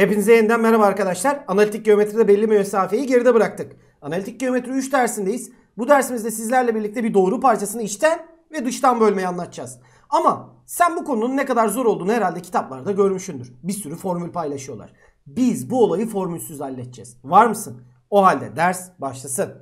Hepinize yeniden merhaba arkadaşlar. Analitik geometride belli mesafeyi geride bıraktık. Analitik geometri 3 dersindeyiz. Bu dersimizde sizlerle birlikte bir doğru parçasını içten ve dıştan bölmeyi anlatacağız. Ama sen bu konunun ne kadar zor olduğunu herhalde kitaplarda görmüşsündür. Bir sürü formül paylaşıyorlar. Biz bu olayı formülsüz halledeceğiz. Var mısın? O halde ders başlasın.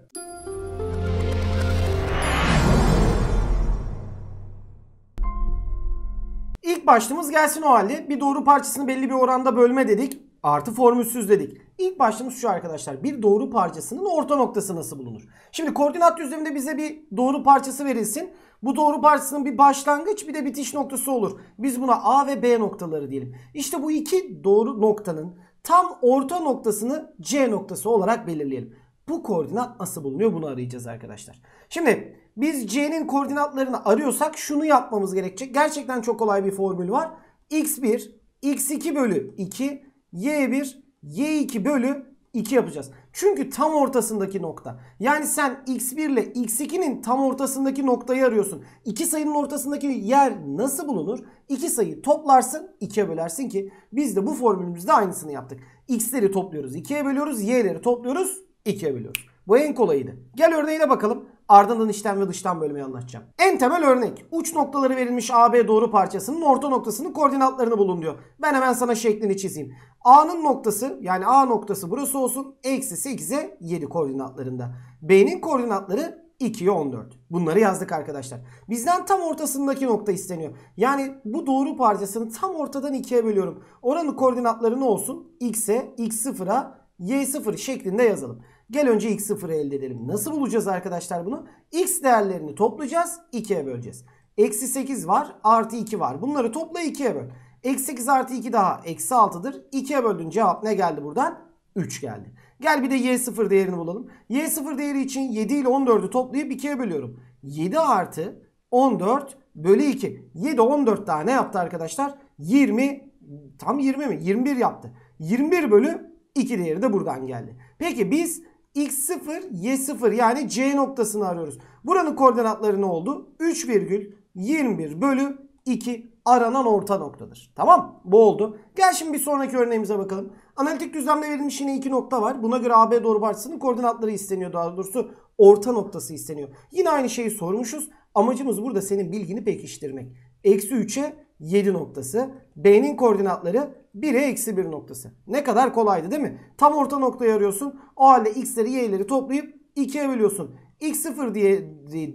İlk başlığımız gelsin o halde. Bir doğru parçasını belli bir oranda bölme dedik artı formülsüz dedik. İlk başlığımız şu arkadaşlar. Bir doğru parçasının orta noktası nasıl bulunur? Şimdi koordinat düzleminde bize bir doğru parçası verilsin. Bu doğru parçasının bir başlangıç bir de bitiş noktası olur. Biz buna A ve B noktaları diyelim. İşte bu iki doğru noktanın tam orta noktasını C noktası olarak belirleyelim. Bu koordinat nasıl bulunuyor bunu arayacağız arkadaşlar. Şimdi biz C'nin koordinatlarını arıyorsak şunu yapmamız gerekecek. Gerçekten çok kolay bir formül var. X1, X2 bölü 2 y1 y2 bölü 2 yapacağız. Çünkü tam ortasındaki nokta. Yani sen x1 ile x2'nin tam ortasındaki noktayı arıyorsun. İki sayının ortasındaki yer nasıl bulunur? İki sayı toplarsın 2'ye bölersin ki biz de bu formülümüzde aynısını yaptık. x'leri topluyoruz 2'ye bölüyoruz y'leri topluyoruz 2'ye bölüyoruz. Bu en kolayıydı. Gel örneğine bakalım. Ardından içten ve dıştan bölmeyi anlatacağım. En temel örnek. Uç noktaları verilmiş AB doğru parçasının orta noktasının koordinatlarını bulun diyor. Ben hemen sana şeklini çizeyim. A'nın noktası yani A noktası burası olsun. Eksi 8'e 7 koordinatlarında. B'nin koordinatları 2'ye 14. Bunları yazdık arkadaşlar. Bizden tam ortasındaki nokta isteniyor. Yani bu doğru parçasını tam ortadan 2'ye bölüyorum. Oranın koordinatları ne olsun? X'e, X0'a y0 şeklinde yazalım. Gel önce x0'ı elde edelim. Nasıl bulacağız arkadaşlar bunu? x değerlerini toplayacağız. 2'ye böleceğiz. Eksi 8 var. Artı 2 var. Bunları topla 2'ye böl. Eksi 8 artı 2 daha. Eksi 6'dır. 2'ye böldün. Cevap ne geldi buradan? 3 geldi. Gel bir de y0 değerini bulalım. y0 değeri için 7 ile 14'ü toplayıp 2'ye bölüyorum. 7 artı 14 bölü 2. 7 14 daha ne yaptı arkadaşlar? 20 tam 20 mi? 21 yaptı. 21 bölü 2 değeri de buradan geldi. Peki biz x0, y0 yani c noktasını arıyoruz. Buranın koordinatları ne oldu? 3,21 bölü 2 aranan orta noktadır. Tamam bu oldu. Gel şimdi bir sonraki örneğimize bakalım. Analitik düzlemde verilmiş yine iki nokta var. Buna göre AB doğru koordinatları isteniyor daha doğrusu orta noktası isteniyor. Yine aynı şeyi sormuşuz. Amacımız burada senin bilgini pekiştirmek eksi 3'e 7 noktası. B'nin koordinatları 1'e eksi 1 noktası. Ne kadar kolaydı değil mi? Tam orta noktayı arıyorsun. O halde x'leri y'leri toplayıp 2'ye bölüyorsun. x0 diye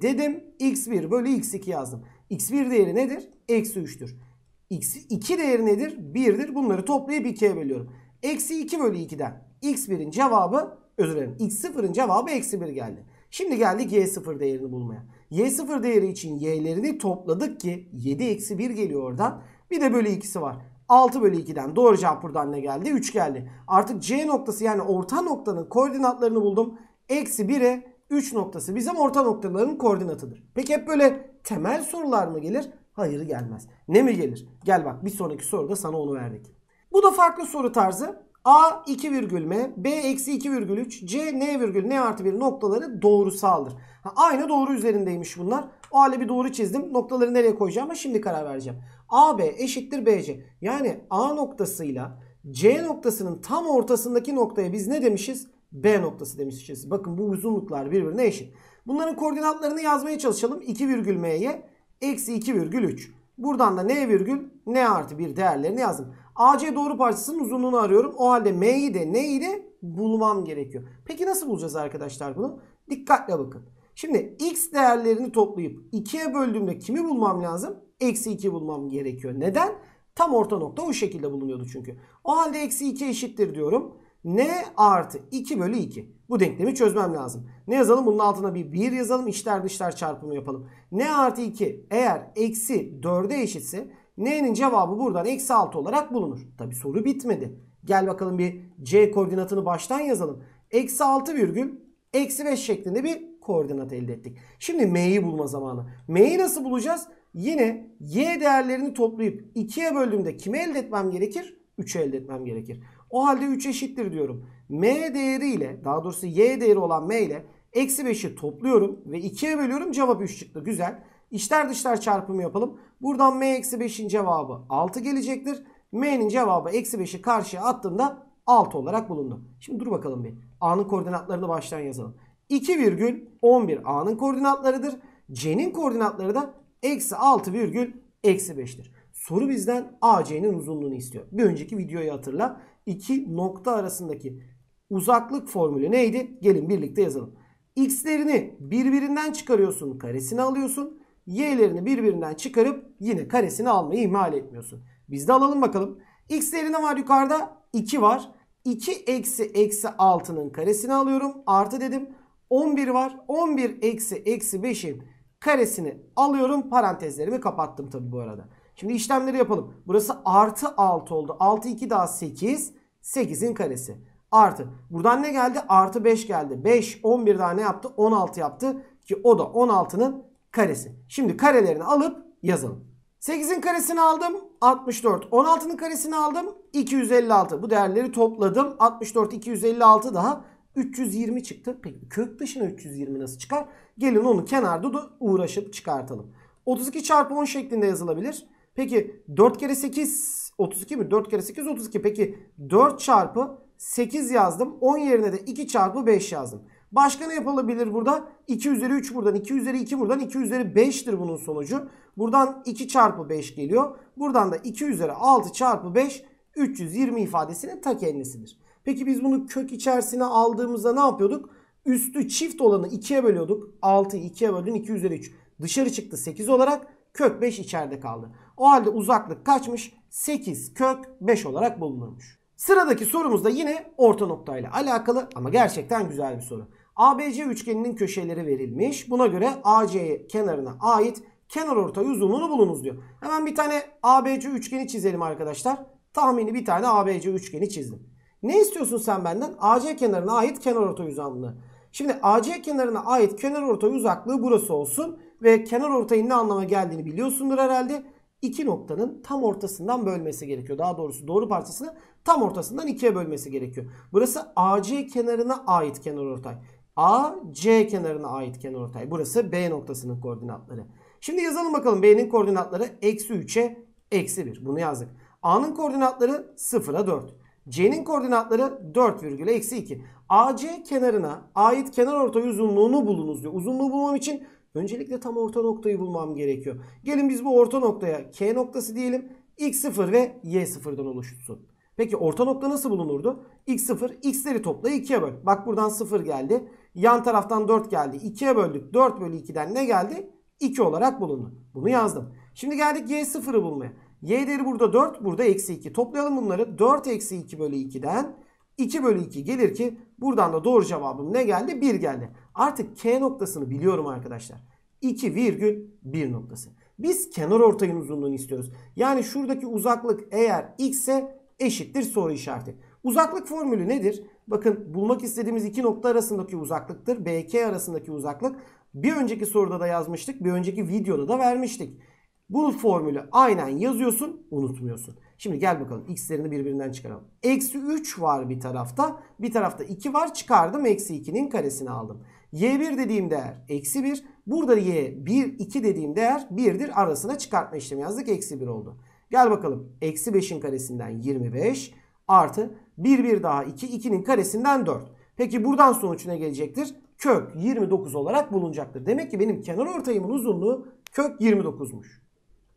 dedim. x1 bölü x2 yazdım. x1 değeri nedir? Eksi 3'tür. x2 değeri nedir? 1'dir. Bunları toplayıp 2'ye bölüyorum. Eksi 2 bölü 2'den x1'in cevabı özür dilerim. x0'ın cevabı eksi 1 geldi. Şimdi geldik y0 değerini bulmaya y0 değeri için y'lerini topladık ki 7 eksi 1 geliyor oradan. Bir de bölü 2'si var. 6 bölü 2'den doğru cevap buradan ne geldi? 3 geldi. Artık C noktası yani orta noktanın koordinatlarını buldum. Eksi 1'e 3 noktası bizim orta noktaların koordinatıdır. Peki hep böyle temel sorular mı gelir? Hayır gelmez. Ne mi gelir? Gel bak bir sonraki soruda sana onu verdik. Bu da farklı soru tarzı. A 2 virgül M, B eksi 2 virgül 3, C N virgül N artı 1 noktaları doğrusaldır. Ha, aynı doğru üzerindeymiş bunlar. O halde bir doğru çizdim. Noktaları nereye koyacağıma şimdi karar vereceğim. AB eşittir BC. Yani A noktasıyla C noktasının tam ortasındaki noktaya biz ne demişiz? B noktası demişiz. Bakın bu uzunluklar birbirine eşit. Bunların koordinatlarını yazmaya çalışalım. 2 virgül M'ye eksi 2 virgül 3. Buradan da N virgül N artı 1 değerlerini yazdım. AC doğru parçasının uzunluğunu arıyorum. O halde M'yi de neyi de bulmam gerekiyor. Peki nasıl bulacağız arkadaşlar bunu? Dikkatle bakın. Şimdi x değerlerini toplayıp 2'ye böldüğümde kimi bulmam lazım? Eksi 2 bulmam gerekiyor. Neden? Tam orta nokta o şekilde bulunuyordu çünkü. O halde eksi 2 eşittir diyorum. N artı 2 bölü 2. Bu denklemi çözmem lazım. Ne yazalım? Bunun altına bir 1 yazalım. İçler dışlar çarpımı yapalım. N artı 2 eğer eksi 4'e eşitse N'nin cevabı buradan eksi 6 olarak bulunur. Tabi soru bitmedi. Gel bakalım bir C koordinatını baştan yazalım. Eksi 6 virgül eksi 5 şeklinde bir koordinat elde ettik. Şimdi M'yi bulma zamanı. M'yi nasıl bulacağız? Yine Y değerlerini toplayıp 2'ye böldüğümde kimi elde etmem gerekir? 3'ü elde etmem gerekir. O halde 3 eşittir diyorum. M değeri ile daha doğrusu Y değeri olan M ile eksi 5'i topluyorum ve 2'ye bölüyorum cevap 3 çıktı. Güzel. İçler dışlar çarpımı yapalım. Buradan m eksi 5'in cevabı 6 gelecektir. M'nin cevabı eksi 5'i karşıya attığımda 6 olarak bulundu. Şimdi dur bakalım bir. A'nın koordinatlarını baştan yazalım. 2,11 A'nın koordinatlarıdır. C'nin koordinatları da eksi 6, eksi 5'tir. Soru bizden AC'nin uzunluğunu istiyor. Bir önceki videoyu hatırla. İki nokta arasındaki uzaklık formülü neydi? Gelin birlikte yazalım. X'lerini birbirinden çıkarıyorsun. Karesini alıyorsun y'lerini birbirinden çıkarıp yine karesini almayı ihmal etmiyorsun. Biz de alalım bakalım. x'leri ne var yukarıda? 2 var. 2 eksi eksi 6'nın karesini alıyorum. Artı dedim. 11 var. 11 eksi eksi 5'in karesini alıyorum. Parantezlerimi kapattım tabi bu arada. Şimdi işlemleri yapalım. Burası artı 6 oldu. 6 2 daha 8. 8'in karesi. Artı. Buradan ne geldi? Artı 5 geldi. 5 11 daha ne yaptı? 16 yaptı. Ki o da 16'nın karesi. Şimdi karelerini alıp yazalım. 8'in karesini aldım 64. 16'nın karesini aldım 256. Bu değerleri topladım. 64 256 daha 320 çıktı. Peki kök dışına 320 nasıl çıkar? Gelin onu kenarda da uğraşıp çıkartalım. 32 çarpı 10 şeklinde yazılabilir. Peki 4 kere 8 32 mi? 4 kere 8 32. Peki 4 çarpı 8 yazdım. 10 yerine de 2 çarpı 5 yazdım. Başka ne yapılabilir burada? 2 üzeri 3 buradan, 2 üzeri 2 buradan, 2 üzeri 5'tir bunun sonucu. Buradan 2 çarpı 5 geliyor. Buradan da 2 üzeri 6 çarpı 5 320 ifadesinin ta kendisidir. Peki biz bunu kök içerisine aldığımızda ne yapıyorduk? Üstü çift olanı 2'ye bölüyorduk. 6'yı 2'ye böldün 2 üzeri 3. Dışarı çıktı 8 olarak kök 5 içeride kaldı. O halde uzaklık kaçmış? 8 kök 5 olarak bulunurmuş. Sıradaki sorumuz da yine orta noktayla alakalı ama gerçekten güzel bir soru. ABC üçgeninin köşeleri verilmiş. Buna göre AC kenarına ait kenar ortay uzunluğunu bulunuz diyor. Hemen bir tane ABC üçgeni çizelim arkadaşlar. Tahmini bir tane ABC üçgeni çizdim. Ne istiyorsun sen benden? AC kenarına ait kenar ortay uzunluğu. Şimdi AC kenarına ait kenar ortay uzaklığı burası olsun. Ve kenar ortayın ne anlama geldiğini biliyorsundur herhalde. İki noktanın tam ortasından bölmesi gerekiyor. Daha doğrusu doğru parçasını tam ortasından ikiye bölmesi gerekiyor. Burası AC kenarına ait kenar ortay. A, C kenarına ait kenarortay. Burası B noktasının koordinatları. Şimdi yazalım bakalım B'nin koordinatları eksi 3'e eksi 1. Bunu yazdık. A'nın koordinatları 0'a 4. C'nin koordinatları 4 virgül eksi 2. AC kenarına ait kenar ortay uzunluğunu bulunuz diyor. Uzunluğu bulmam için öncelikle tam orta noktayı bulmam gerekiyor. Gelin biz bu orta noktaya K noktası diyelim. X0 ve Y0'dan oluşsun. Peki orta nokta nasıl bulunurdu? X0, X'leri topla 2'ye böl. Bak buradan 0 geldi. Yan taraftan 4 geldi. 2'ye böldük. 4 bölü 2'den ne geldi? 2 olarak bulundu. Bunu yazdım. Şimdi geldik y0'ı bulmaya. Y değeri burada 4. Burada eksi 2. Toplayalım bunları. 4 eksi 2 bölü 2'den 2 bölü 2 gelir ki buradan da doğru cevabım ne geldi? 1 geldi. Artık K noktasını biliyorum arkadaşlar. virgül 2,1 noktası. Biz kenar ortayın uzunluğunu istiyoruz. Yani şuradaki uzaklık eğer x eşittir soru işareti. Uzaklık formülü nedir? Bakın bulmak istediğimiz iki nokta arasındaki uzaklıktır. BK arasındaki uzaklık. Bir önceki soruda da yazmıştık. Bir önceki videoda da vermiştik. Bu formülü aynen yazıyorsun unutmuyorsun. Şimdi gel bakalım x'lerini birbirinden çıkaralım. Eksi 3 var bir tarafta. Bir tarafta 2 var çıkardım. Eksi 2'nin karesini aldım. y1 dediğim değer eksi 1. Burada y1 2 dediğim değer 1'dir. Arasına çıkartma işlemi yazdık. Eksi 1 oldu. Gel bakalım. Eksi 5'in karesinden 25 artı 1 1 daha 2 2'nin karesinden 4. Peki buradan sonuç ne gelecektir? Kök 29 olarak bulunacaktır. Demek ki benim kenar ortayımın uzunluğu kök 29'muş.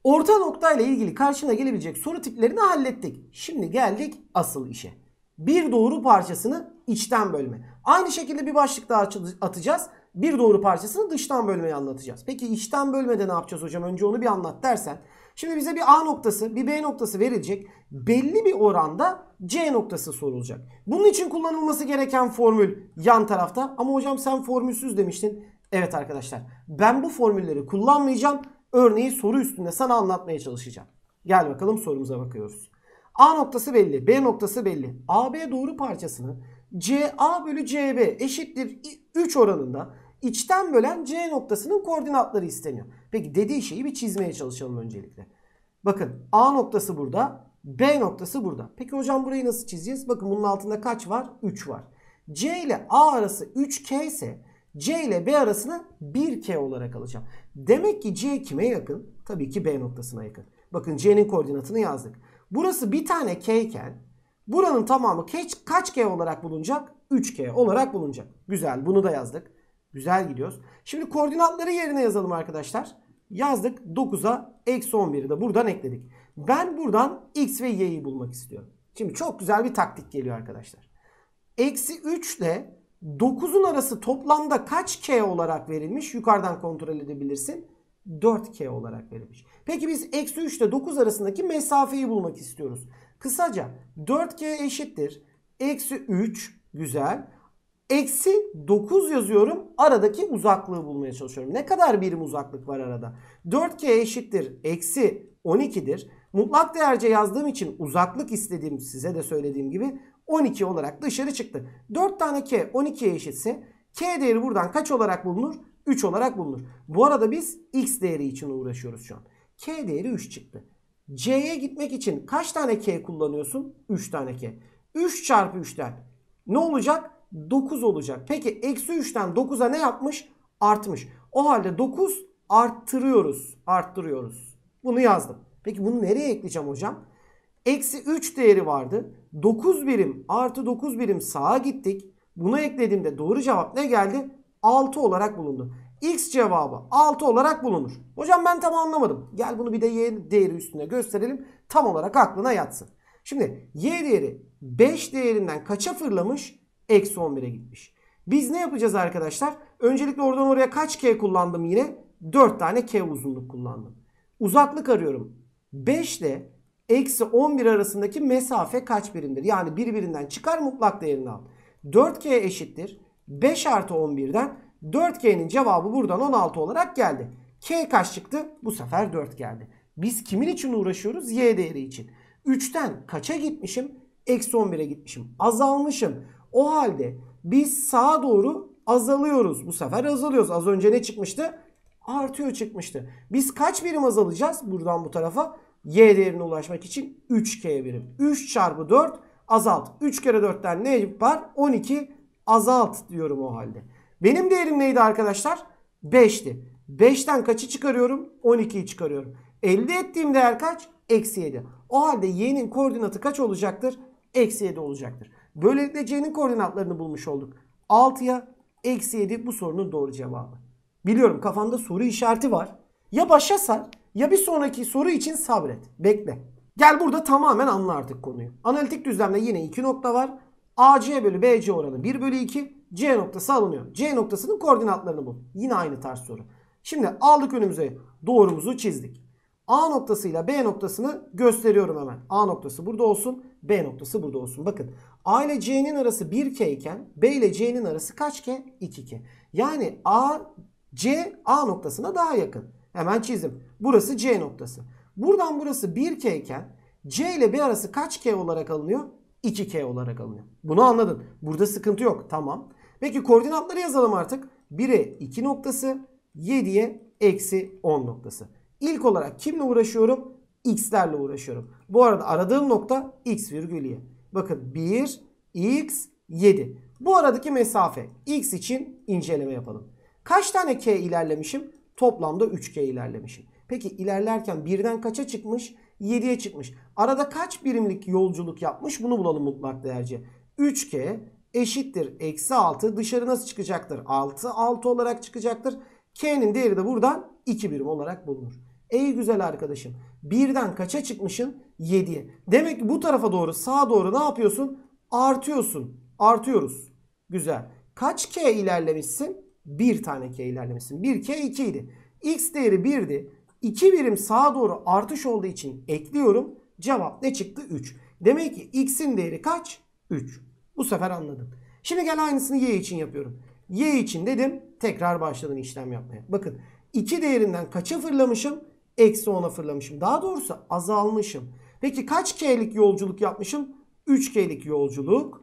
Orta noktayla ilgili karşına gelebilecek soru tiplerini hallettik. Şimdi geldik asıl işe. Bir doğru parçasını içten bölme. Aynı şekilde bir başlık daha atacağız. Bir doğru parçasını dıştan bölmeyi anlatacağız. Peki içten bölmede ne yapacağız hocam? Önce onu bir anlat dersen. Şimdi bize bir A noktası, bir B noktası verilecek. Belli bir oranda C noktası sorulacak. Bunun için kullanılması gereken formül yan tarafta. Ama hocam sen formülsüz demiştin. Evet arkadaşlar ben bu formülleri kullanmayacağım. Örneği soru üstünde sana anlatmaya çalışacağım. Gel bakalım sorumuza bakıyoruz. A noktası belli, B noktası belli. AB doğru parçasını CA bölü CB eşittir 3 oranında içten bölen C noktasının koordinatları isteniyor. Peki dediği şeyi bir çizmeye çalışalım öncelikle. Bakın A noktası burada. B noktası burada. Peki hocam burayı nasıl çizeceğiz? Bakın bunun altında kaç var? 3 var. C ile A arası 3K ise C ile B arasını 1K olarak alacağım. Demek ki C kime yakın? Tabii ki B noktasına yakın. Bakın C'nin koordinatını yazdık. Burası bir tane K iken buranın tamamı kaç K olarak bulunacak? 3K olarak bulunacak. Güzel bunu da yazdık. Güzel gidiyoruz. Şimdi koordinatları yerine yazalım arkadaşlar yazdık. 9'a eksi 11'i de buradan ekledik. Ben buradan x ve y'yi bulmak istiyorum. Şimdi çok güzel bir taktik geliyor arkadaşlar. Eksi 3 ile 9'un arası toplamda kaç k olarak verilmiş? Yukarıdan kontrol edebilirsin. 4k olarak verilmiş. Peki biz eksi 3 ile 9 arasındaki mesafeyi bulmak istiyoruz. Kısaca 4k eşittir. Eksi 3 güzel. Eksi 9 yazıyorum. Aradaki uzaklığı bulmaya çalışıyorum. Ne kadar birim uzaklık var arada? 4k eşittir. Eksi 12'dir. Mutlak değerce yazdığım için uzaklık istediğim size de söylediğim gibi 12 olarak dışarı çıktı. 4 tane k 12'ye eşitse k değeri buradan kaç olarak bulunur? 3 olarak bulunur. Bu arada biz x değeri için uğraşıyoruz şu an. k değeri 3 çıktı. c'ye gitmek için kaç tane k kullanıyorsun? 3 tane k. 3 çarpı 3'ten ne olacak? 9 olacak. Peki eksi 3'ten 9'a ne yapmış? Artmış. O halde 9 arttırıyoruz. Arttırıyoruz. Bunu yazdım. Peki bunu nereye ekleyeceğim hocam? Eksi 3 değeri vardı. 9 birim artı 9 birim sağa gittik. Buna eklediğimde doğru cevap ne geldi? 6 olarak bulundu. X cevabı 6 olarak bulunur. Hocam ben tam anlamadım. Gel bunu bir de y değeri üstüne gösterelim. Tam olarak aklına yatsın. Şimdi y değeri 5 değerinden kaça fırlamış? Eksi 11'e gitmiş. Biz ne yapacağız arkadaşlar? Öncelikle oradan oraya kaç K kullandım yine? 4 tane K uzunluk kullandım. Uzaklık arıyorum. 5 ile eksi 11 arasındaki mesafe kaç birimdir? Yani birbirinden çıkar mutlak değerini al. 4K eşittir. 5 artı 11'den 4K'nin cevabı buradan 16 olarak geldi. K kaç çıktı? Bu sefer 4 geldi. Biz kimin için uğraşıyoruz? Y değeri için. 3'ten kaça gitmişim? Eksi 11'e gitmişim. Azalmışım. O halde biz sağa doğru azalıyoruz. Bu sefer azalıyoruz. Az önce ne çıkmıştı? Artıyor çıkmıştı. Biz kaç birim azalacağız buradan bu tarafa? Y değerine ulaşmak için 3K birim. 3 çarpı 4 azalt. 3 kere 4'ten ne yapar? 12 azalt diyorum o halde. Benim değerim neydi arkadaşlar? 5'ti. 5'ten kaçı çıkarıyorum? 12'yi çıkarıyorum. Elde ettiğim değer kaç? Eksi 7. O halde y'nin koordinatı kaç olacaktır? Eksi 7 olacaktır. Böylelikle C'nin koordinatlarını bulmuş olduk. 6'ya eksi 7 bu sorunun doğru cevabı. Biliyorum kafanda soru işareti var. Ya başa sar ya bir sonraki soru için sabret. Bekle. Gel burada tamamen anla artık konuyu. Analitik düzlemde yine 2 nokta var. AC bölü BC oranı 1 bölü 2. C noktası alınıyor. C noktasının koordinatlarını bul. Yine aynı tarz soru. Şimdi aldık önümüze doğrumuzu çizdik. A noktasıyla B noktasını gösteriyorum hemen. A noktası burada olsun. B noktası burada olsun. Bakın A ile C'nin arası 1K iken B ile C'nin arası kaç K? 2K. Yani A, C A noktasına daha yakın. Hemen çizdim. Burası C noktası. Buradan burası 1K iken C ile B arası kaç K olarak alınıyor? 2K olarak alınıyor. Bunu anladın. Burada sıkıntı yok. Tamam. Peki koordinatları yazalım artık. 1'e 2 noktası, 7'ye eksi 10 noktası. İlk olarak kimle uğraşıyorum? X'lerle uğraşıyorum. Bu arada aradığım nokta X virgül Y. Bakın 1, x, 7. Bu aradaki mesafe x için inceleme yapalım. Kaç tane k ilerlemişim? Toplamda 3k ilerlemişim. Peki ilerlerken birden kaça çıkmış? 7'ye çıkmış. Arada kaç birimlik yolculuk yapmış? Bunu bulalım mutlak değerce. 3k eşittir eksi 6 dışarı nasıl çıkacaktır? 6 6 olarak çıkacaktır. K'nin değeri de buradan 2 birim olarak bulunur. Ey güzel arkadaşım birden kaça çıkmışın? 7'ye. Demek ki bu tarafa doğru sağa doğru ne yapıyorsun? Artıyorsun. Artıyoruz. Güzel. Kaç K ilerlemişsin? Bir tane K ilerlemişsin. 1 K 2 idi. X değeri 1'di. 2 birim sağa doğru artış olduğu için ekliyorum. Cevap ne çıktı? 3. Demek ki x'in değeri kaç? 3. Bu sefer anladım. Şimdi gel aynısını y için yapıyorum. Y için dedim. Tekrar başladım işlem yapmaya. Bakın 2 değerinden kaça fırlamışım? Eksi 10'a fırlamışım. Daha doğrusu azalmışım. Peki kaç K'lik yolculuk yapmışım? 3 K'lik yolculuk.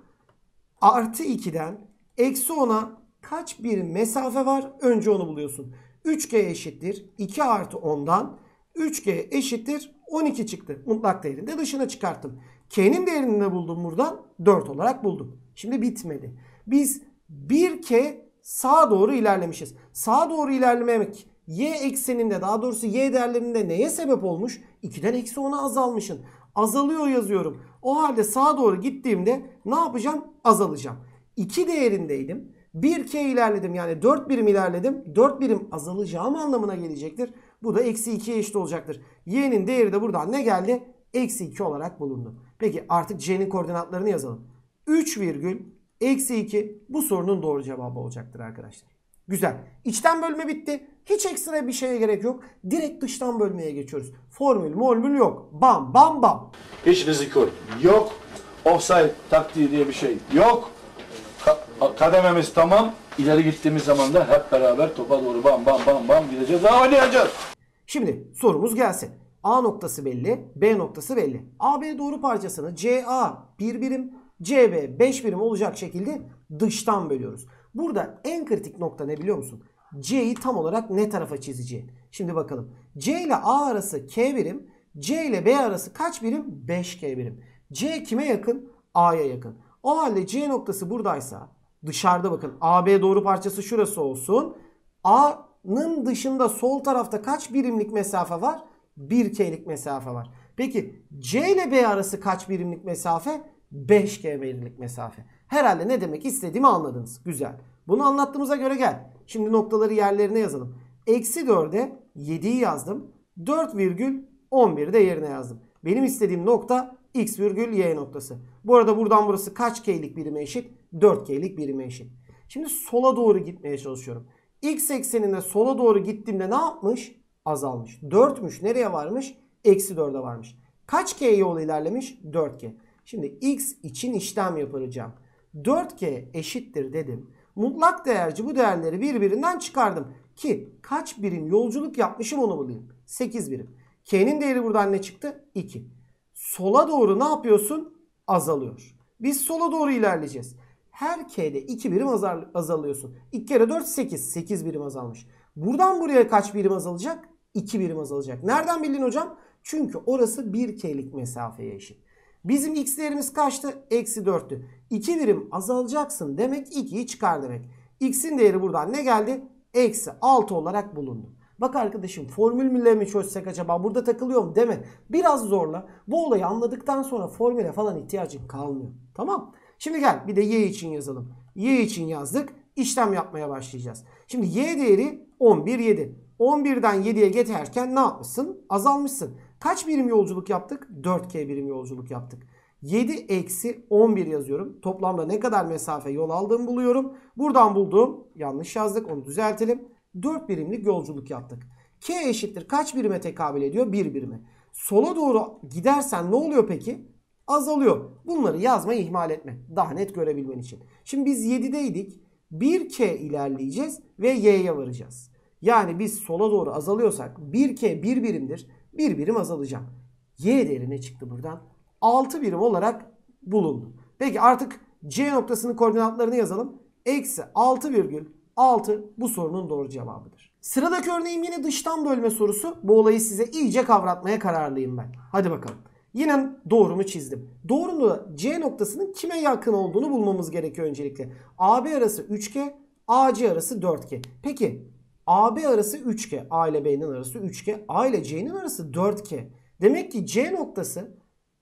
Artı 2'den eksi 10'a kaç bir mesafe var? Önce onu buluyorsun. 3G eşittir 2 artı 10'dan 3G eşittir 12 çıktı. Mutlak değerinde dışına çıkarttım. K'nin değerini ne buldum buradan. 4 olarak buldum. Şimdi bitmedi. Biz 1K sağa doğru ilerlemişiz. Sağa doğru ilerlemek y ekseninde daha doğrusu y değerlerinde neye sebep olmuş? 2'den eksi 10'a azalmışın. Azalıyor yazıyorum. O halde sağa doğru gittiğimde ne yapacağım? Azalacağım. 2 değerindeydim. 1k ilerledim yani 4 birim ilerledim. 4 birim azalacağım anlamına gelecektir. Bu da eksi 2'ye eşit olacaktır. y'nin değeri de buradan ne geldi? Eksi 2 olarak bulundu. Peki artık c'nin koordinatlarını yazalım. 3 virgül eksi 2 bu sorunun doğru cevabı olacaktır arkadaşlar. Güzel. İçten bölme bitti. Hiç ekstra bir şeye gerek yok. Direkt dıştan bölmeye geçiyoruz. Formül, formül yok. Bam, bam, bam. Hiç riziko yok. Offside taktiği diye bir şey yok. Ka- kadememiz tamam. İleri gittiğimiz zaman da hep beraber topa doğru bam bam bam bam gideceğiz. Daha oynayacağız. Şimdi sorumuz gelsin. A noktası belli, B noktası belli. AB doğru parçasını CA 1 birim, CB 5 birim olacak şekilde dıştan bölüyoruz. Burada en kritik nokta ne biliyor musun? C'yi tam olarak ne tarafa çizeceğin. Şimdi bakalım. C ile A arası K birim. C ile B arası kaç birim? 5K birim. C kime yakın? A'ya yakın. O halde C noktası buradaysa dışarıda bakın AB doğru parçası şurası olsun. A'nın dışında sol tarafta kaç birimlik mesafe var? 1K'lik mesafe var. Peki C ile B arası kaç birimlik mesafe? 5K birimlik mesafe. Herhalde ne demek istediğimi anladınız. Güzel. Bunu anlattığımıza göre gel. Şimdi noktaları yerlerine yazalım. Eksi 4'e 7'yi yazdım. 4 virgül 11'i de yerine yazdım. Benim istediğim nokta x virgül y noktası. Bu arada buradan burası kaç k'lik birime eşit? 4 k'lik birime eşit. Şimdi sola doğru gitmeye çalışıyorum. X eksenine sola doğru gittiğimde ne yapmış? Azalmış. 4'müş. Nereye varmış? Eksi 4'e varmış. Kaç k yol ilerlemiş? 4k. Şimdi x için işlem yapacağım. 4k eşittir dedim. Mutlak değerci bu değerleri birbirinden çıkardım. Ki kaç birim yolculuk yapmışım onu bulayım. 8 birim. K'nin değeri buradan ne çıktı? 2. Sola doğru ne yapıyorsun? Azalıyor. Biz sola doğru ilerleyeceğiz. Her K'de 2 birim azar, azalıyorsun. 2 kere 4 8. 8 birim azalmış. Buradan buraya kaç birim azalacak? 2 birim azalacak. Nereden bildin hocam? Çünkü orası 1 K'lik mesafeye eşit. Bizim x değerimiz kaçtı? Eksi 4'tü. 2 birim azalacaksın demek 2'yi çıkar demek. x'in değeri buradan ne geldi? Eksi 6 olarak bulundu. Bak arkadaşım formül mi çözsek acaba burada takılıyorum deme. Biraz zorla bu olayı anladıktan sonra formüle falan ihtiyacın kalmıyor. Tamam. Şimdi gel bir de y için yazalım. Y için yazdık. işlem yapmaya başlayacağız. Şimdi y değeri 11 7. 11'den 7'ye geçerken ne yapmışsın? Azalmışsın. Kaç birim yolculuk yaptık? 4K birim yolculuk yaptık. 7 eksi 11 yazıyorum. Toplamda ne kadar mesafe yol aldığımı buluyorum. Buradan bulduğum yanlış yazdık onu düzeltelim. 4 birimlik yolculuk yaptık. K eşittir kaç birime tekabül ediyor? 1 birime. Sola doğru gidersen ne oluyor peki? Azalıyor. Bunları yazmayı ihmal etme. Daha net görebilmen için. Şimdi biz 7'deydik. 1K ilerleyeceğiz ve Y'ye varacağız. Yani biz sola doğru azalıyorsak 1K 1 bir birimdir. Bir birim azalacağım. Y değeri ne çıktı buradan? 6 birim olarak bulundu. Peki artık C noktasının koordinatlarını yazalım. Eksi 6 virgül 6 bu sorunun doğru cevabıdır. Sıradaki örneğim yine dıştan bölme sorusu. Bu olayı size iyice kavratmaya kararlıyım ben. Hadi bakalım. Yine doğrumu çizdim. Doğrunu C noktasının kime yakın olduğunu bulmamız gerekiyor öncelikle. AB arası 3G, AC arası 4G. Peki AB arası 3K. A ile B'nin arası 3K. A ile C'nin arası 4K. Demek ki C noktası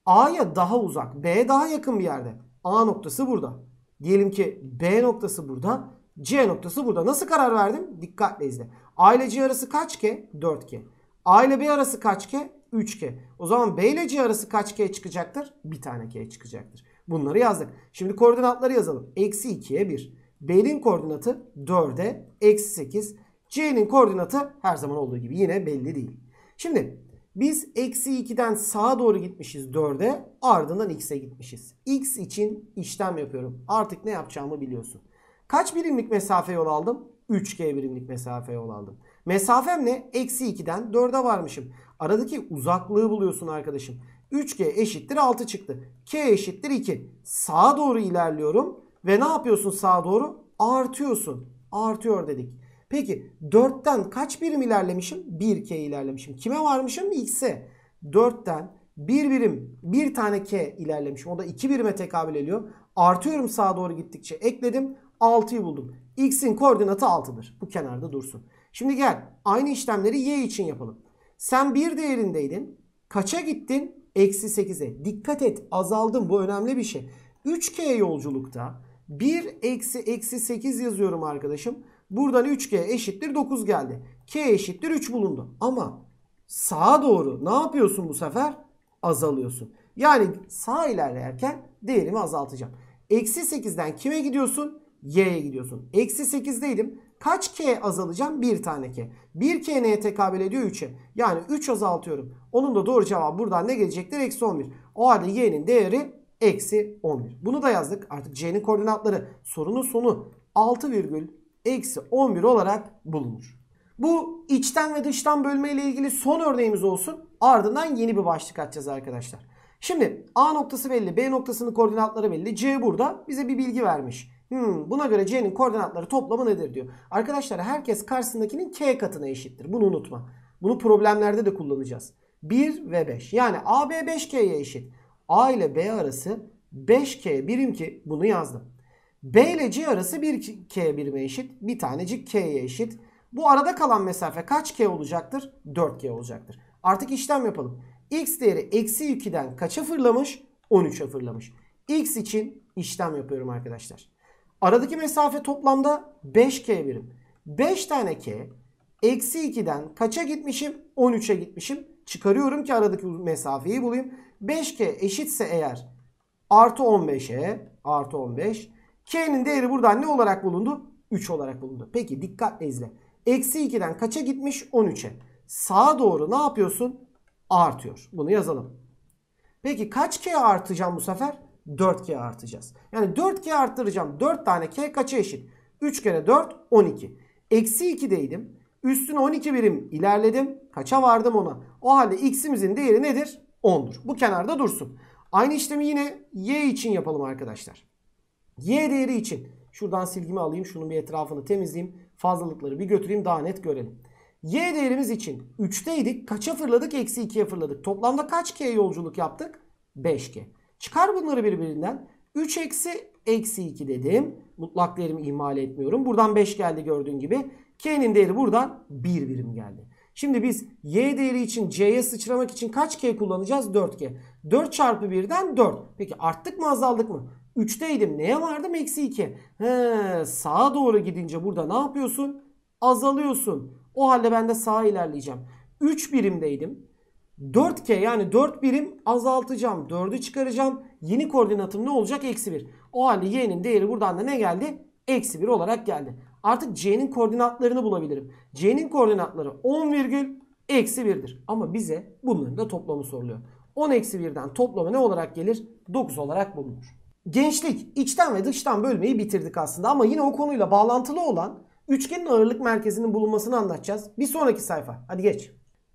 A'ya daha uzak. B'ye daha yakın bir yerde. A noktası burada. Diyelim ki B noktası burada. C noktası burada. Nasıl karar verdim? Dikkatle izle. A ile C arası kaç K? 4 K. A ile B arası kaç K? 3 K. O zaman B ile C arası kaç K çıkacaktır? Bir tane K çıkacaktır. Bunları yazdık. Şimdi koordinatları yazalım. Eksi 2'ye 1. B'nin koordinatı 4'e eksi 8. C'nin koordinatı her zaman olduğu gibi yine belli değil. Şimdi biz eksi 2'den sağa doğru gitmişiz 4'e ardından x'e gitmişiz. X için işlem yapıyorum. Artık ne yapacağımı biliyorsun. Kaç birimlik mesafe yol aldım? 3G birimlik mesafe yol aldım. Mesafem ne? Eksi 2'den 4'e varmışım. Aradaki uzaklığı buluyorsun arkadaşım. 3G eşittir 6 çıktı. K eşittir 2. Sağa doğru ilerliyorum. Ve ne yapıyorsun sağa doğru? Artıyorsun. Artıyor dedik. Peki 4'ten kaç birim ilerlemişim? 1k ilerlemişim. Kime varmışım? X'e. 4'ten 1 birim 1 tane k ilerlemişim. O da 2 birime tekabül ediyor. Artıyorum sağa doğru gittikçe ekledim. 6'yı buldum. X'in koordinatı 6'dır. Bu kenarda dursun. Şimdi gel aynı işlemleri y için yapalım. Sen 1 değerindeydin. Kaça gittin? Eksi 8'e. Dikkat et azaldım bu önemli bir şey. 3k yolculukta 1 eksi eksi 8 yazıyorum arkadaşım. Buradan 3G eşittir 9 geldi. K eşittir 3 bulundu. Ama sağa doğru ne yapıyorsun bu sefer? Azalıyorsun. Yani sağa ilerlerken değerimi azaltacağım. Eksi 8'den kime gidiyorsun? Y'ye gidiyorsun. Eksi 8'deydim. Kaç K azalacağım? Bir tane K. Bir K neye tekabül ediyor? 3'e. Yani 3 azaltıyorum. Onun da doğru cevabı buradan ne gelecektir? Eksi 11. O halde Y'nin değeri eksi 11. Bunu da yazdık. Artık C'nin koordinatları sorunun sonu 6,1 eksi 11 olarak bulunur. Bu içten ve dıştan bölme ile ilgili son örneğimiz olsun. Ardından yeni bir başlık açacağız arkadaşlar. Şimdi A noktası belli, B noktasının koordinatları belli. C burada bize bir bilgi vermiş. Hmm, buna göre C'nin koordinatları toplamı nedir diyor. Arkadaşlar herkes karşısındakinin K katına eşittir. Bunu unutma. Bunu problemlerde de kullanacağız. 1 ve 5. Yani AB 5K'ye eşit. A ile B arası 5K birim ki bunu yazdım. B ile C arası bir K birime eşit. Bir tanecik K'ye eşit. Bu arada kalan mesafe kaç K olacaktır? 4K olacaktır. Artık işlem yapalım. X değeri eksi 2'den kaça fırlamış? 13'e fırlamış. X için işlem yapıyorum arkadaşlar. Aradaki mesafe toplamda 5K birim. 5 tane K eksi 2'den kaça gitmişim? 13'e gitmişim. Çıkarıyorum ki aradaki mesafeyi bulayım. 5K eşitse eğer artı 15'e artı 15 K'nin değeri buradan ne olarak bulundu? 3 olarak bulundu. Peki dikkatle izle. Eksi 2'den kaça gitmiş? 13'e. Sağa doğru ne yapıyorsun? Artıyor. Bunu yazalım. Peki kaç K artacağım bu sefer? 4K artacağız. Yani 4K arttıracağım. 4 tane K kaça eşit? 3 kere 4 12. Eksi 2'deydim. Üstüne 12 birim ilerledim. Kaça vardım ona? O halde x'imizin değeri nedir? 10'dur. Bu kenarda dursun. Aynı işlemi yine y için yapalım arkadaşlar. Y değeri için şuradan silgimi alayım. Şunun bir etrafını temizleyeyim. Fazlalıkları bir götüreyim daha net görelim. Y değerimiz için 3'teydik. Kaça fırladık? Eksi 2'ye fırladık. Toplamda kaç K yolculuk yaptık? 5K. Çıkar bunları birbirinden. 3 eksi eksi 2 dedim. Mutlak değerimi ihmal etmiyorum. Buradan 5 geldi gördüğün gibi. K'nin değeri buradan 1 birim geldi. Şimdi biz y değeri için c'ye sıçramak için kaç k kullanacağız? 4k. 4 çarpı 1'den 4. Peki arttık mı azaldık mı? 3'teydim. Neye vardım? Eksi 2. He, sağa doğru gidince burada ne yapıyorsun? Azalıyorsun. O halde ben de sağa ilerleyeceğim. 3 birimdeydim. 4K yani 4 birim azaltacağım. 4'ü çıkaracağım. Yeni koordinatım ne olacak? Eksi 1. O halde y'nin değeri buradan da ne geldi? Eksi 1 olarak geldi. Artık c'nin koordinatlarını bulabilirim. c'nin koordinatları 10 virgül eksi 1'dir. Ama bize bunların da toplamı soruluyor. 10 eksi 1'den toplamı ne olarak gelir? 9 olarak bulunur. Gençlik içten ve dıştan bölmeyi bitirdik aslında ama yine o konuyla bağlantılı olan üçgenin ağırlık merkezinin bulunmasını anlatacağız. Bir sonraki sayfa. Hadi geç.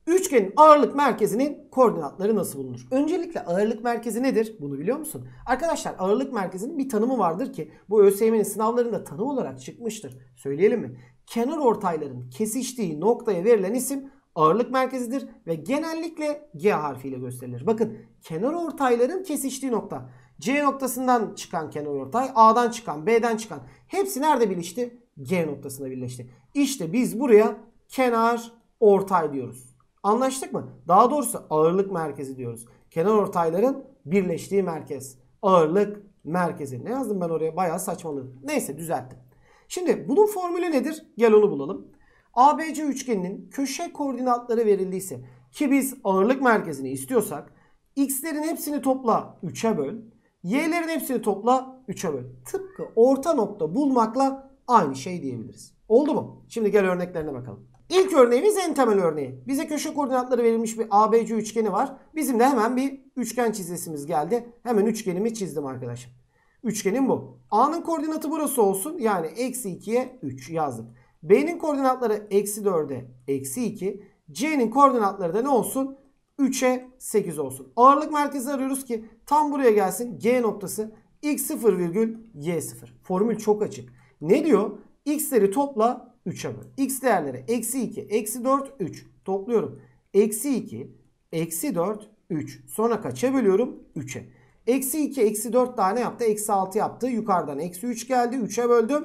Üçgenin ağırlık merkezinin koordinatları nasıl bulunur? Öncelikle ağırlık merkezi nedir? Bunu biliyor musun? Arkadaşlar ağırlık merkezinin bir tanımı vardır ki bu ÖSYM'nin sınavlarında tanım olarak çıkmıştır. Söyleyelim mi? Kenar ortayların kesiştiği noktaya verilen isim ağırlık merkezidir ve genellikle G harfiyle gösterilir. Bakın kenar ortayların kesiştiği nokta. C noktasından çıkan kenar ortay, A'dan çıkan, B'den çıkan hepsi nerede birleşti? G noktasında birleşti. İşte biz buraya kenar ortay diyoruz. Anlaştık mı? Daha doğrusu ağırlık merkezi diyoruz. Kenar ortayların birleştiği merkez. Ağırlık merkezi. Ne yazdım ben oraya? Bayağı saçmaladım. Neyse düzelttim. Şimdi bunun formülü nedir? Gel onu bulalım. ABC üçgeninin köşe koordinatları verildiyse ki biz ağırlık merkezini istiyorsak x'lerin hepsini topla 3'e böl y'lerin hepsini topla 3'e böl. Tıpkı orta nokta bulmakla aynı şey diyebiliriz. Oldu mu? Şimdi gel örneklerine bakalım. İlk örneğimiz en temel örneği. Bize köşe koordinatları verilmiş bir ABC üçgeni var. Bizim de hemen bir üçgen çizesimiz geldi. Hemen üçgenimi çizdim arkadaşım. Üçgenim bu. A'nın koordinatı burası olsun. Yani eksi 2'ye 3 yazdım. B'nin koordinatları eksi 4'e eksi 2. C'nin koordinatları da ne olsun? 3'e 8 olsun. Ağırlık merkezi arıyoruz ki tam buraya gelsin. G noktası x0 virgül y0. Formül çok açık. Ne diyor? X'leri topla 3'e böl. X değerleri eksi 2, eksi 4, 3. Topluyorum. Eksi 2, eksi 4, 3. Sonra kaça bölüyorum? 3'e. Eksi 2, eksi 4 tane yaptı. Eksi 6 yaptı. Yukarıdan eksi 3 geldi. 3'e böldüm.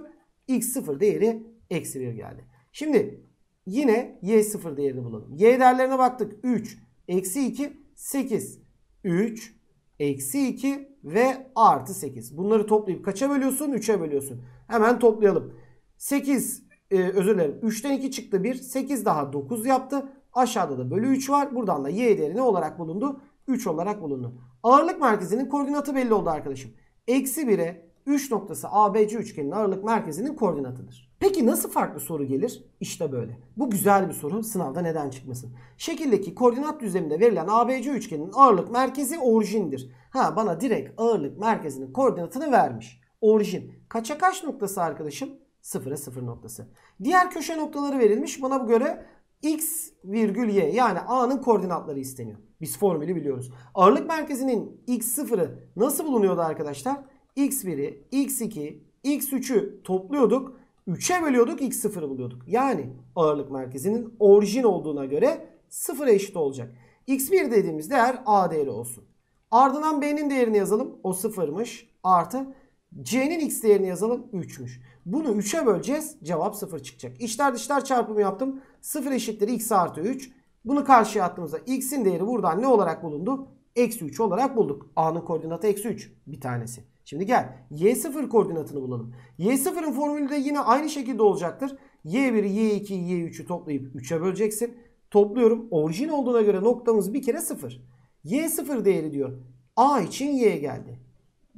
X0 değeri eksi 1 geldi. Şimdi yine Y0 değerini bulalım. Y değerlerine baktık. 3, Eksi 2 8. 3 eksi 2 ve artı 8. Bunları toplayıp kaça bölüyorsun? 3'e bölüyorsun. Hemen toplayalım. 8 e, özür dilerim. 3'ten 2 çıktı 1. 8 daha 9 yaptı. Aşağıda da bölü 3 var. Buradan da y değerini olarak bulundu? 3 olarak bulundu. Ağırlık merkezinin koordinatı belli oldu arkadaşım. Eksi 1'e 3 noktası ABC üçgeninin ağırlık merkezinin koordinatıdır. Peki nasıl farklı soru gelir? İşte böyle. Bu güzel bir soru. Sınavda neden çıkmasın? Şekildeki koordinat düzleminde verilen ABC üçgeninin ağırlık merkezi orijindir. Ha bana direkt ağırlık merkezinin koordinatını vermiş. Orijin. Kaça kaç noktası arkadaşım? Sıfıra sıfır noktası. Diğer köşe noktaları verilmiş. Bana bu göre x virgül y yani a'nın koordinatları isteniyor. Biz formülü biliyoruz. Ağırlık merkezinin x sıfırı nasıl bulunuyordu arkadaşlar? x1'i, x2, x3'ü topluyorduk. 3'e bölüyorduk x sıfırı buluyorduk. Yani ağırlık merkezinin orijin olduğuna göre sıfır eşit olacak. X1 dediğimiz değer A değeri olsun. Ardından B'nin değerini yazalım. O sıfırmış. Artı C'nin X değerini yazalım. 3'müş. Bunu 3'e böleceğiz. Cevap sıfır çıkacak. İçler dışlar çarpımı yaptım. sıfır eşittir X artı 3. Bunu karşıya attığımızda X'in değeri buradan ne olarak bulundu? Eksi 3 olarak bulduk. A'nın koordinatı eksi 3 bir tanesi. Şimdi gel y0 koordinatını bulalım. y0'ın formülü de yine aynı şekilde olacaktır. y1'i, y2'yi, y3'ü toplayıp 3'e böleceksin. Topluyorum. Orijin olduğuna göre noktamız bir kere 0. y0 değeri diyor. A için y geldi.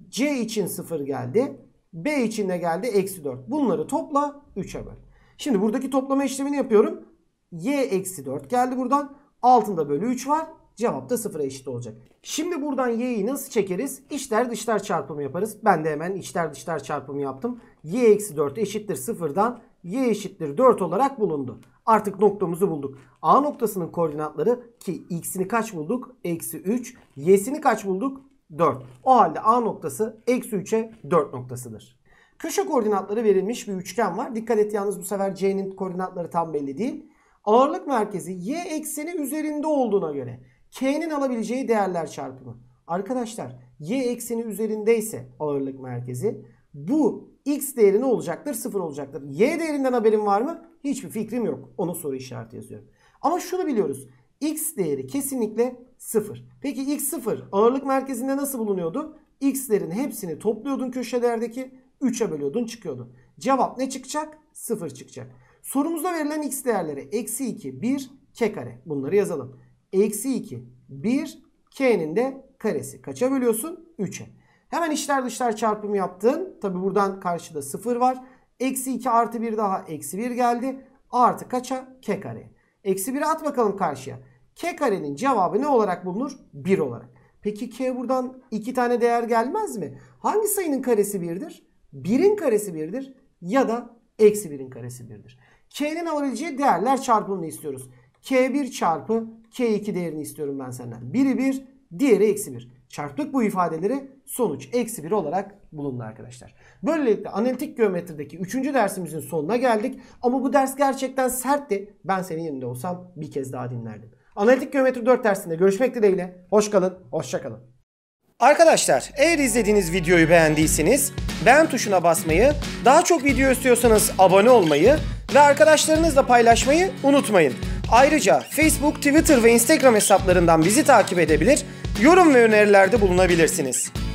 C için 0 geldi. B için de geldi? Eksi 4. Bunları topla 3'e böl. Şimdi buradaki toplama işlemini yapıyorum. Y eksi 4 geldi buradan. Altında bölü 3 var. Cevap da sıfıra eşit olacak. Şimdi buradan y'yi nasıl çekeriz? İçler dışlar çarpımı yaparız. Ben de hemen içler dışlar çarpımı yaptım. y eksi 4 eşittir sıfırdan y eşittir 4 olarak bulundu. Artık noktamızı bulduk. A noktasının koordinatları ki x'ini kaç bulduk? Eksi 3. Y'sini kaç bulduk? 4. O halde A noktası eksi 3'e 4 noktasıdır. Köşe koordinatları verilmiş bir üçgen var. Dikkat et yalnız bu sefer C'nin koordinatları tam belli değil. Ağırlık merkezi y ekseni üzerinde olduğuna göre K'nin alabileceği değerler çarpımı. Arkadaşlar y ekseni üzerindeyse ağırlık merkezi bu x değeri ne olacaktır? Sıfır olacaktır. Y değerinden haberim var mı? Hiçbir fikrim yok. Onu soru işareti yazıyorum. Ama şunu biliyoruz. X değeri kesinlikle sıfır. Peki x sıfır ağırlık merkezinde nasıl bulunuyordu? X'lerin hepsini topluyordun köşelerdeki 3'e bölüyordun çıkıyordu. Cevap ne çıkacak? Sıfır çıkacak. Sorumuzda verilen x değerleri eksi 2, 1, k kare. Bunları yazalım. Eksi 2. 1. K'nin de karesi. Kaça bölüyorsun? 3'e. Hemen içler dışlar çarpımı yaptın. Tabi buradan karşıda 0 var. Eksi 2 artı 1 daha eksi 1 geldi. Artı kaça? K kare. Eksi 1'i at bakalım karşıya. K karenin cevabı ne olarak bulunur? 1 olarak. Peki K buradan 2 tane değer gelmez mi? Hangi sayının karesi 1'dir? 1'in karesi 1'dir ya da eksi 1'in karesi 1'dir. K'nin alabileceği değerler çarpımını istiyoruz. K1 çarpı K2 değerini istiyorum ben senden. Biri 1, diğeri eksi 1. Çarptık bu ifadeleri sonuç eksi 1 olarak bulundu arkadaşlar. Böylelikle analitik geometrideki 3. dersimizin sonuna geldik. Ama bu ders gerçekten sertti. Ben senin yerinde olsam bir kez daha dinlerdim. Analitik Geometri 4 dersinde görüşmek dileğiyle. Hoş kalın, hoşça kalın. Arkadaşlar eğer izlediğiniz videoyu beğendiyseniz beğen tuşuna basmayı, daha çok video istiyorsanız abone olmayı ve arkadaşlarınızla paylaşmayı unutmayın. Ayrıca Facebook, Twitter ve Instagram hesaplarından bizi takip edebilir, yorum ve önerilerde bulunabilirsiniz.